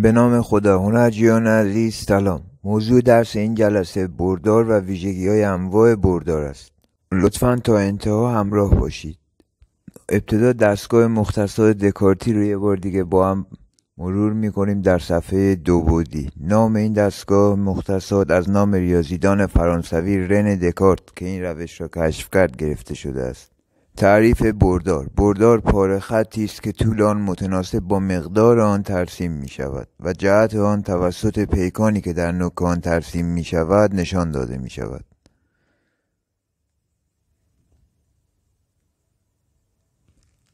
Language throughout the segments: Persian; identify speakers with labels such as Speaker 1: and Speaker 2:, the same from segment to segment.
Speaker 1: به نام خدا جیان عزیز سلام موضوع درس این جلسه بردار و ویژگی های انواع بردار است لطفا تا انتها همراه باشید ابتدا دستگاه مختصات دکارتی رو یه بار دیگه با هم مرور میکنیم در صفحه دو بودی نام این دستگاه مختصات از نام ریاضیدان فرانسوی رن دکارت که این روش را کشف کرد گرفته شده است تعریف بردار بردار پاره خطی است که طول آن متناسب با مقدار آن ترسیم می شود و جهت آن توسط پیکانی که در نوک آن ترسیم می شود نشان داده می شود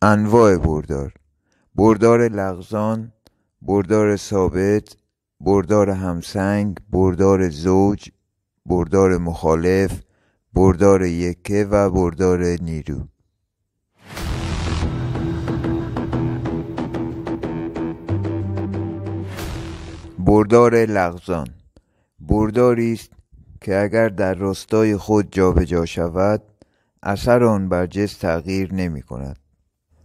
Speaker 1: انواع بردار بردار لغزان بردار ثابت بردار همسنگ بردار زوج بردار مخالف بردار یکه و بردار نیرو بردار لغزان برداری است که اگر در راستای خود جابجا جا شود اثر آن بر جسم تغییر نمی کند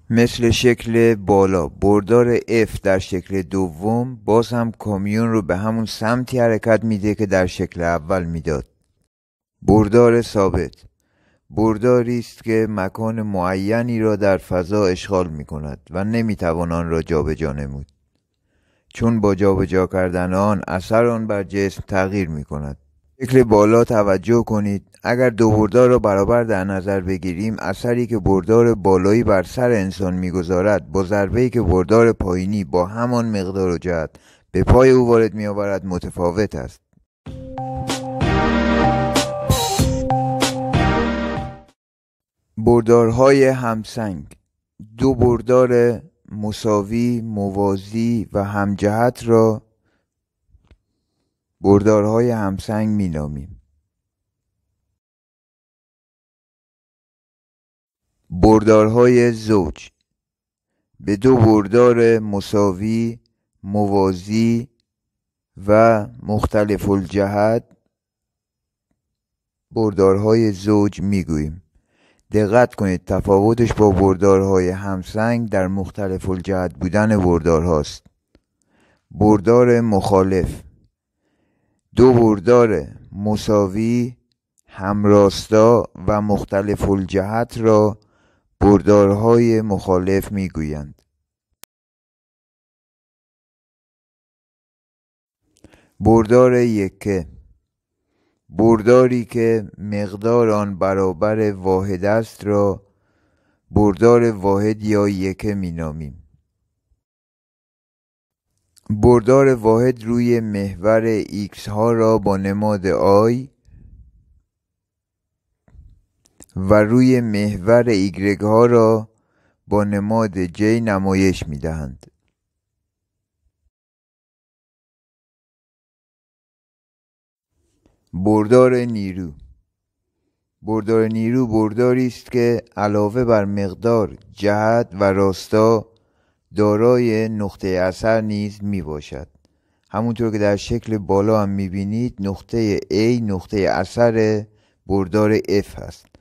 Speaker 1: مثل شکل بالا بردار F در شکل دوم باز هم کامیون رو به همون سمتی حرکت میده که در شکل اول میداد بردار ثابت برداری است که مکان معینی را در فضا اشغال می کند و توان آن را جابجا نمود چون با جا کردن آن اثر آن بر جسم تغییر می کند شکل بالا توجه کنید اگر دو بردار را برابر در نظر بگیریم اثری که بردار بالایی بر سر انسان میگذارد با ضربه که بردار پایینی با همان مقدار و جهت به پای او وارد میآورد متفاوت است بردارهای همسنگ دو بردار مساوی موازی و همجهت را بردارهای همسنگ مینامیم بردارهای زوج به دو بردار مساوی موازی و مختلف الجهت بردارهای زوج گوییم. دقت کنید تفاوتش با بردارهای همسنگ در مختلف الجهت بودن بردارهاست بردار مخالف دو بردار مساوی همراستا و مختلف الجهت را بردارهای مخالف میگویند بردار یکه برداری که مقدار آن برابر واحد است را بردار واحد یا یکه نامیم. بردار واحد روی محور ایکس ها را با نماد آی و روی محور ایگرگ ها را با نماد j نمایش می دهند. بردار نیرو بردار نیرو برداری است که علاوه بر مقدار جهت و راستا دارای نقطه اثر نیز می باشد همونطور که در شکل بالا هم می بینید نقطه A نقطه اثر بردار F هست